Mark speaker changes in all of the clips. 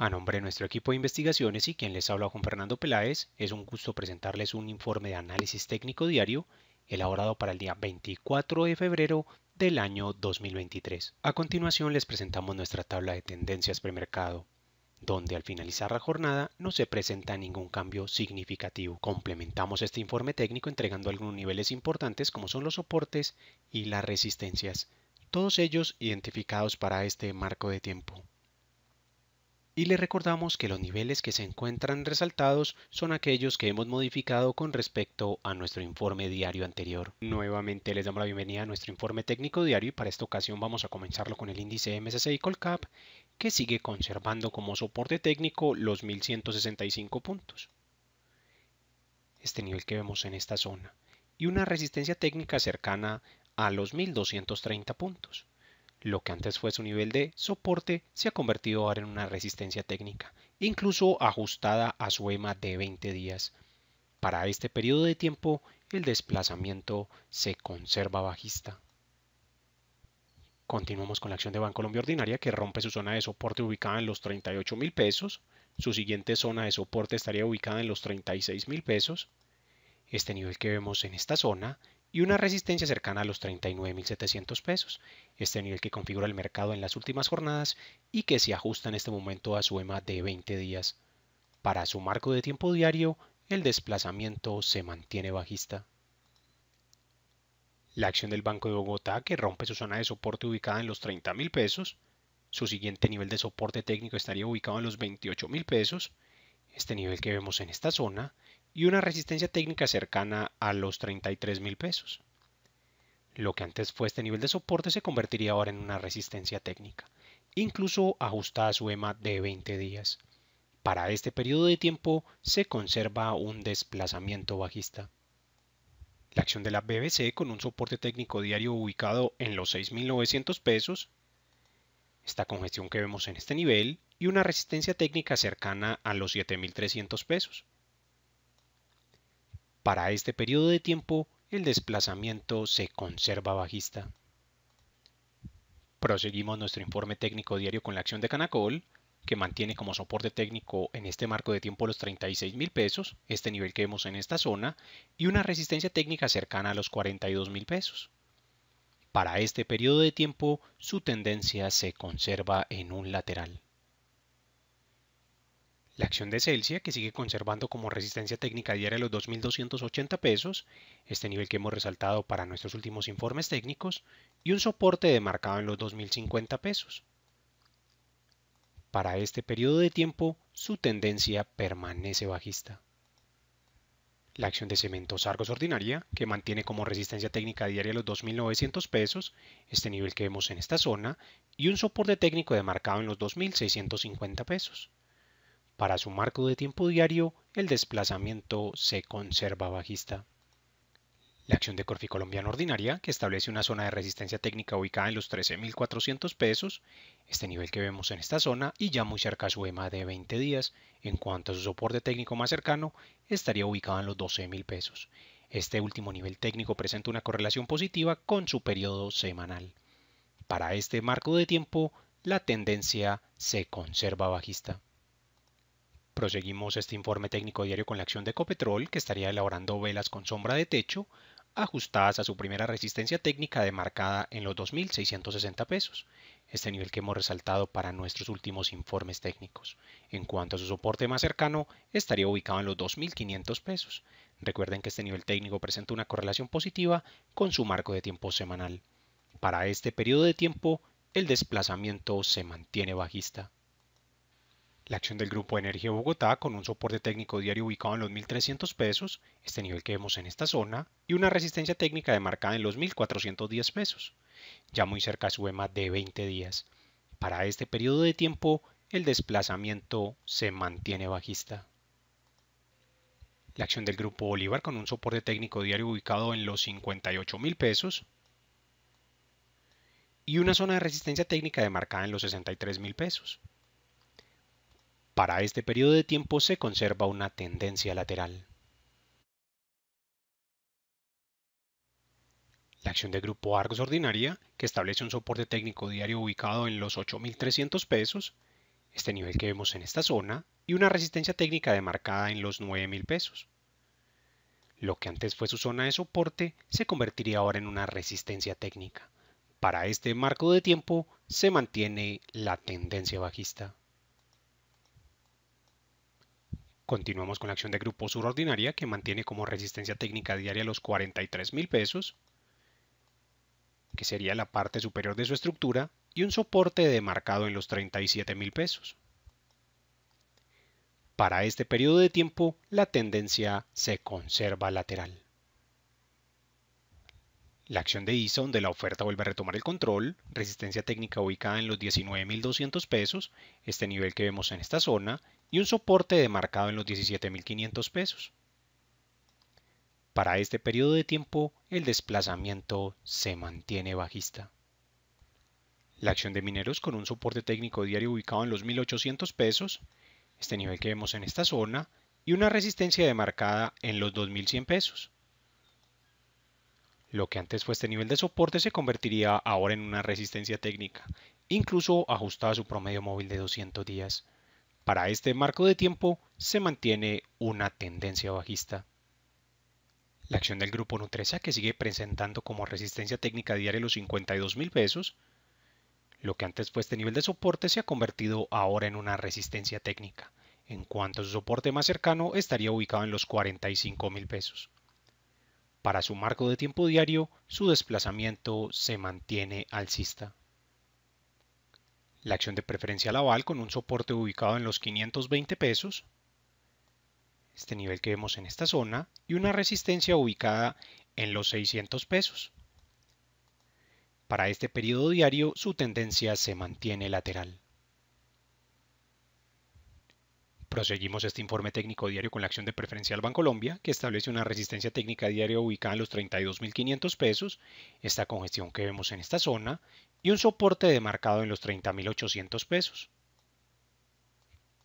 Speaker 1: A nombre de nuestro equipo de investigaciones y quien les habla Juan Fernando Peláez, es un gusto presentarles un informe de análisis técnico diario elaborado para el día 24 de febrero del año 2023. A continuación les presentamos nuestra tabla de tendencias premercado, donde al finalizar la jornada no se presenta ningún cambio significativo. Complementamos este informe técnico entregando algunos niveles importantes como son los soportes y las resistencias, todos ellos identificados para este marco de tiempo y le recordamos que los niveles que se encuentran resaltados son aquellos que hemos modificado con respecto a nuestro informe diario anterior. Nuevamente les damos la bienvenida a nuestro informe técnico diario y para esta ocasión vamos a comenzarlo con el índice MSCI Colcap que sigue conservando como soporte técnico los 1165 puntos. Este nivel que vemos en esta zona y una resistencia técnica cercana a los 1230 puntos. Lo que antes fue su nivel de soporte se ha convertido ahora en una resistencia técnica, incluso ajustada a su EMA de 20 días. Para este periodo de tiempo, el desplazamiento se conserva bajista. Continuamos con la acción de Bancolombia Ordinaria que rompe su zona de soporte ubicada en los 38 mil pesos. Su siguiente zona de soporte estaría ubicada en los 36 mil pesos. Este nivel que vemos en esta zona y una resistencia cercana a los 39.700 pesos, este nivel que configura el mercado en las últimas jornadas y que se ajusta en este momento a su EMA de 20 días. Para su marco de tiempo diario, el desplazamiento se mantiene bajista. La acción del Banco de Bogotá, que rompe su zona de soporte ubicada en los 30.000 pesos, su siguiente nivel de soporte técnico estaría ubicado en los 28.000 pesos, este nivel que vemos en esta zona, y una resistencia técnica cercana a los 33 mil pesos. Lo que antes fue este nivel de soporte se convertiría ahora en una resistencia técnica, incluso ajustada a su EMA de 20 días. Para este periodo de tiempo se conserva un desplazamiento bajista. La acción de la BBC con un soporte técnico diario ubicado en los 6.900 pesos, esta congestión que vemos en este nivel y una resistencia técnica cercana a los 7.300 pesos. Para este periodo de tiempo, el desplazamiento se conserva bajista. Proseguimos nuestro informe técnico diario con la acción de Canacol, que mantiene como soporte técnico en este marco de tiempo los 36 mil pesos, este nivel que vemos en esta zona, y una resistencia técnica cercana a los 42 mil pesos. Para este periodo de tiempo, su tendencia se conserva en un lateral. La acción de Celsius que sigue conservando como resistencia técnica diaria los 2.280 pesos, este nivel que hemos resaltado para nuestros últimos informes técnicos, y un soporte demarcado en los 2.050 pesos. Para este periodo de tiempo, su tendencia permanece bajista. La acción de cementos Argos ordinaria, que mantiene como resistencia técnica diaria los 2.900 pesos, este nivel que vemos en esta zona, y un soporte técnico demarcado en los 2.650 pesos. Para su marco de tiempo diario, el desplazamiento se conserva bajista. La acción de Corfi Colombiana Ordinaria, que establece una zona de resistencia técnica ubicada en los 13.400 pesos, este nivel que vemos en esta zona y ya muy cerca a su EMA de 20 días, en cuanto a su soporte técnico más cercano, estaría ubicado en los 12.000 pesos. Este último nivel técnico presenta una correlación positiva con su periodo semanal. Para este marco de tiempo, la tendencia se conserva bajista. Proseguimos este informe técnico diario con la acción de Copetrol, que estaría elaborando velas con sombra de techo, ajustadas a su primera resistencia técnica demarcada en los 2.660 pesos, este nivel que hemos resaltado para nuestros últimos informes técnicos. En cuanto a su soporte más cercano, estaría ubicado en los 2.500 pesos. Recuerden que este nivel técnico presenta una correlación positiva con su marco de tiempo semanal. Para este periodo de tiempo, el desplazamiento se mantiene bajista. La acción del Grupo Energía Bogotá, con un soporte técnico diario ubicado en los 1.300 pesos, este nivel que vemos en esta zona, y una resistencia técnica demarcada en los 1.410 pesos, ya muy cerca a su EMA de 20 días. Para este periodo de tiempo, el desplazamiento se mantiene bajista. La acción del Grupo Bolívar, con un soporte técnico diario ubicado en los 58,000 pesos, y una zona de resistencia técnica demarcada en los 63,000 pesos. Para este periodo de tiempo se conserva una tendencia lateral. La acción de grupo Argos ordinaria, que establece un soporte técnico diario ubicado en los 8.300 pesos, este nivel que vemos en esta zona, y una resistencia técnica demarcada en los 9.000 pesos. Lo que antes fue su zona de soporte se convertiría ahora en una resistencia técnica. Para este marco de tiempo se mantiene la tendencia bajista. Continuamos con la acción de grupo Subordinaria, que mantiene como resistencia técnica diaria los 43 mil pesos, que sería la parte superior de su estructura, y un soporte demarcado en los 37 mil pesos. Para este periodo de tiempo, la tendencia se conserva lateral. La acción de ISA donde la oferta vuelve a retomar el control, resistencia técnica ubicada en los 19.200 pesos, este nivel que vemos en esta zona, y un soporte demarcado en los 17.500 pesos. Para este periodo de tiempo, el desplazamiento se mantiene bajista. La acción de mineros con un soporte técnico diario ubicado en los 1.800 pesos, este nivel que vemos en esta zona, y una resistencia demarcada en los 2.100 pesos. Lo que antes fue este nivel de soporte se convertiría ahora en una resistencia técnica, incluso ajustada a su promedio móvil de 200 días. Para este marco de tiempo se mantiene una tendencia bajista. La acción del grupo Nutresa que sigue presentando como resistencia técnica diaria los 52 mil pesos, lo que antes fue este nivel de soporte se ha convertido ahora en una resistencia técnica, en cuanto a su soporte más cercano estaría ubicado en los 45 mil pesos. Para su marco de tiempo diario, su desplazamiento se mantiene alcista. La acción de preferencia Laval con un soporte ubicado en los 520 pesos, este nivel que vemos en esta zona, y una resistencia ubicada en los 600 pesos. Para este periodo diario su tendencia se mantiene lateral. Proseguimos este informe técnico diario con la acción de preferencial Bancolombia, que establece una resistencia técnica diaria ubicada en los 32.500 pesos, esta congestión que vemos en esta zona, y un soporte demarcado en los 30.800 pesos.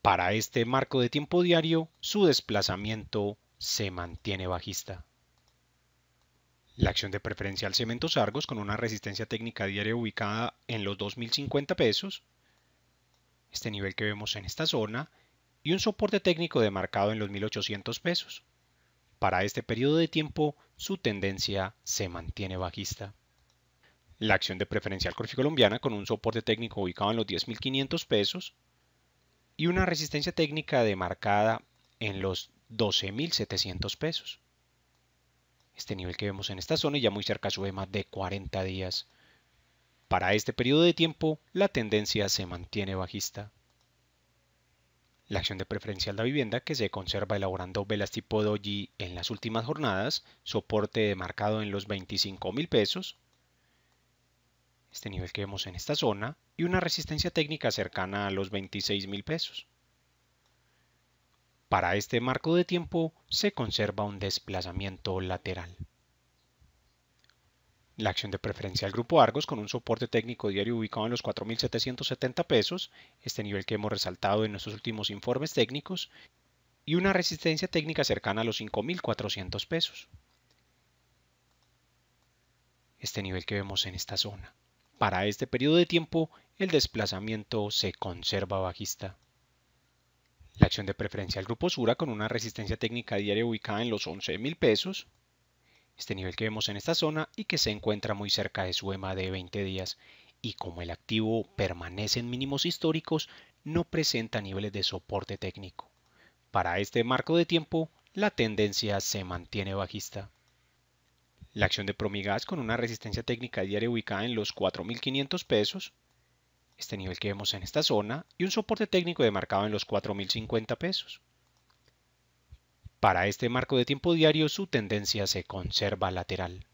Speaker 1: Para este marco de tiempo diario, su desplazamiento se mantiene bajista. La acción de preferencial Cementos Argos con una resistencia técnica diaria ubicada en los 2.050 pesos, este nivel que vemos en esta zona, y un soporte técnico demarcado en los 1.800 pesos. Para este periodo de tiempo, su tendencia se mantiene bajista. La acción de preferencial Corfi colombiana con un soporte técnico ubicado en los 10.500 pesos y una resistencia técnica demarcada en los 12.700 pesos. Este nivel que vemos en esta zona ya muy cerca sube más de 40 días. Para este periodo de tiempo, la tendencia se mantiene bajista. La acción de preferencial de la vivienda que se conserva elaborando velas tipo doji en las últimas jornadas, soporte marcado en los $25,000, pesos, este nivel que vemos en esta zona, y una resistencia técnica cercana a los 26 pesos. Para este marco de tiempo se conserva un desplazamiento lateral la acción de Preferencia preferencial Grupo Argos con un soporte técnico diario ubicado en los 4.770 pesos, este nivel que hemos resaltado en nuestros últimos informes técnicos, y una resistencia técnica cercana a los 5.400 pesos. Este nivel que vemos en esta zona. Para este periodo de tiempo, el desplazamiento se conserva bajista. La acción de preferencia al Grupo Sura con una resistencia técnica diaria ubicada en los 11.000 pesos, este nivel que vemos en esta zona y que se encuentra muy cerca de su EMA de 20 días y como el activo permanece en mínimos históricos, no presenta niveles de soporte técnico. Para este marco de tiempo, la tendencia se mantiene bajista. La acción de Promigas con una resistencia técnica diaria ubicada en los 4.500 pesos, este nivel que vemos en esta zona, y un soporte técnico demarcado en los 4.050 pesos. Para este marco de tiempo diario su tendencia se conserva lateral.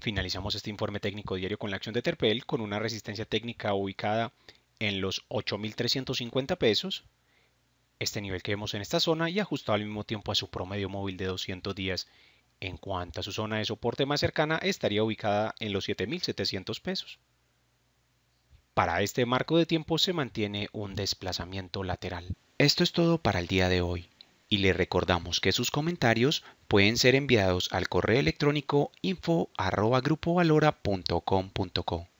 Speaker 1: Finalizamos este informe técnico diario con la acción de Terpel con una resistencia técnica ubicada en los 8.350 pesos, este nivel que vemos en esta zona y ajustado al mismo tiempo a su promedio móvil de 200 días. En cuanto a su zona de soporte más cercana, estaría ubicada en los 7.700 pesos. Para este marco de tiempo se mantiene un desplazamiento lateral. Esto es todo para el día de hoy y le recordamos que sus comentarios pueden ser enviados al correo electrónico info@grupovalora.com.co.